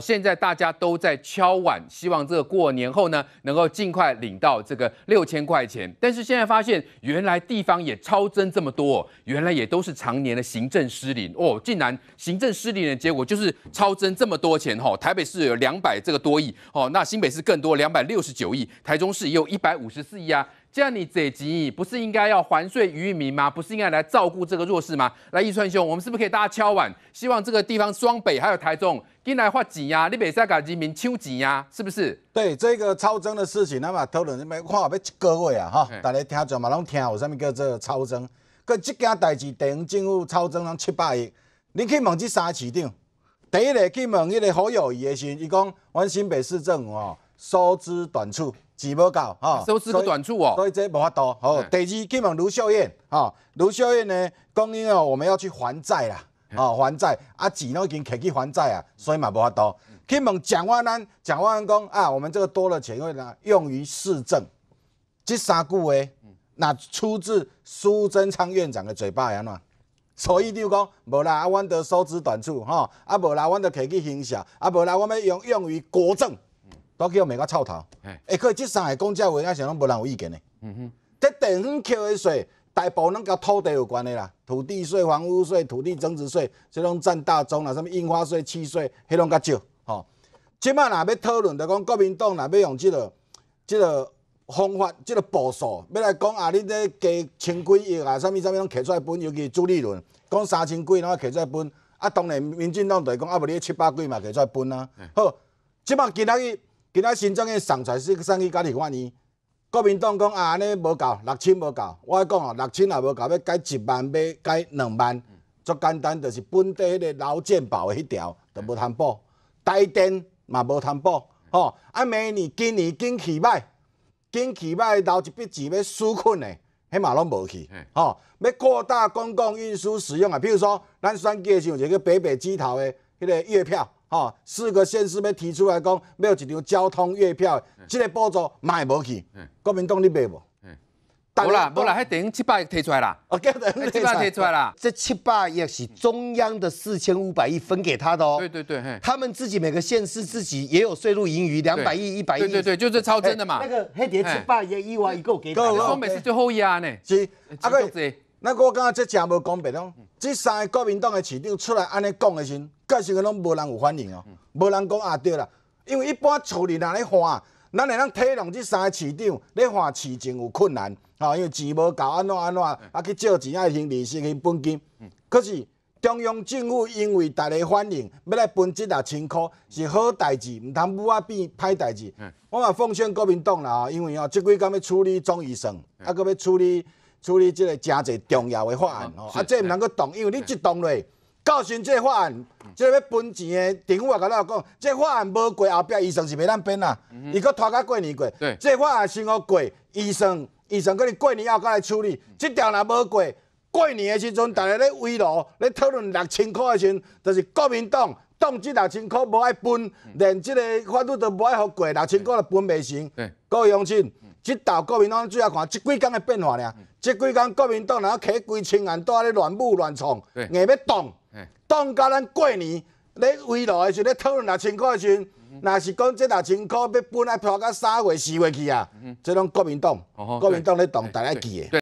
现在大家都在敲碗，希望这过年后呢，能够尽快领到这个六千块钱。但是现在发现，原来地方也超增这么多，原来也都是常年的行政失灵哦，竟然行政失灵的结果就是超增这么多钱哦。台北市有两百这个多亿哦，那新北市更多，两百六十九亿，台中市也有一百五十四亿啊。这样你这集不是应该要还税于民吗？不是应该来照顾这个弱势吗？来，易川兄，我们是不是可以大家敲碗？希望这个地方双北还有台中，进来发钱呀！你未使搞人民抢钱呀，是不是？对这个超增的事情，那么讨论这边话要个月啊，哈，大家听准嘛，拢听有什么叫做超增？个这件代志，等于政府超增人七百亿，你去问这三市长，第一个去问一个好友爷是，伊讲，阮新北市政府。收支短处，只无够哈，收支短处哦，所以这无法度。第二，去问卢秀燕卢秀燕呢，讲因哦，我们要去还债啦，哦还债啊，钱都已经摕去还债啊，所以嘛无法度。去问蒋万安，蒋万安讲啊，我们这个多了钱会呢用于市政，这三句话，那出自苏贞昌院长的嘴巴呀喏。所以，例如讲，无啦，阮得收支短处，吼，啊无啦，阮得摕去兴社，啊无啦，阮要用用于国政。都叫有没臭头？哎，可以三个讲这话，应是拢无人有意见诶。嗯哼，这地方扣的税，大部分跟土地有关的啦，土地税、房屋税、土地增值税，这拢占大宗啦。什么印花税、契税，迄拢较少。吼，即摆若要讨论，就讲国民党若要用即、即个方法、即、个步数，要来讲啊，你咧加千几亿啊，什么什么拢摕出来分，尤其主利润，讲三千几要摕出来分。啊，当然，民进党就讲啊，无你七八几嘛摕出来分啊。好，即摆今日今仔新增的上出来，伊上去家己看呢。国民党讲啊，安尼无够六千无够，我讲哦，六千也无够，要改一万，要改两万，足简单，就是本地迄个劳健保的迄条都无通补，台电嘛无通补，吼啊，明年、今年景气歹，景气歹留一笔钱要纾困的，迄嘛拢无去，吼，要扩大公共运输使用啊，比如说咱选举算时有一个北北基头的迄个月票。哦，四个县市要提出来讲，要一张交通月票，这个步骤卖也无去。国民党你未无？无啦，无啦，还等于七百提出来啦，哦，给的，七百提出来啦，这七百也是中央的四千五百亿分给他的哦。对对对，他们自己每个县市自己也有税入盈余，两百亿、一百亿。对对对，就是超增的嘛。那个黑蝶七百亿一瓦一个给。够我每次最后一安呢。阿那我感觉这真无公平哦！这三个国民党嘅市长出来安尼讲嘅时，确实嘅拢无人有反应哦，无人讲啊对啦。因为一般处理人咧花，咱会通体谅这三个市长咧花市政有困难，吼，因为钱无够，安怎安怎啊去借钱啊，先利息先本金。可是中央政府因为大家反应要来分这六千块，是好代志，毋通变啊变歹代志。我嘛奉劝国民党啦因为啊，即几工要处理中医生，啊，佮要处理。处理即个真侪重要的法案哦，啊，这毋能够动，因为你一动落，到时这法案，这要分钱的政府也甲咱讲，这法案无过，后壁医生是袂当变啦，伊阁拖到过年过，这法案先过，医生医生可能过年后甲来处理，这条若无过，过年的时阵，逐个咧围炉咧讨论六千箍的时，就是国民党，党即六千箍无爱分，连即个法律都无爱好过，六千箍都分袂成，各位乡亲。即道国民党主要看即几工的变化俩，即几工国民党然后揢千人倒咧乱舞乱创，硬要动，动到咱过年咧围炉的时咧讨论六千块的时候，那是讲这六千块要分来抛到三月四月去啊，即拢国民党，国民党咧动大家气。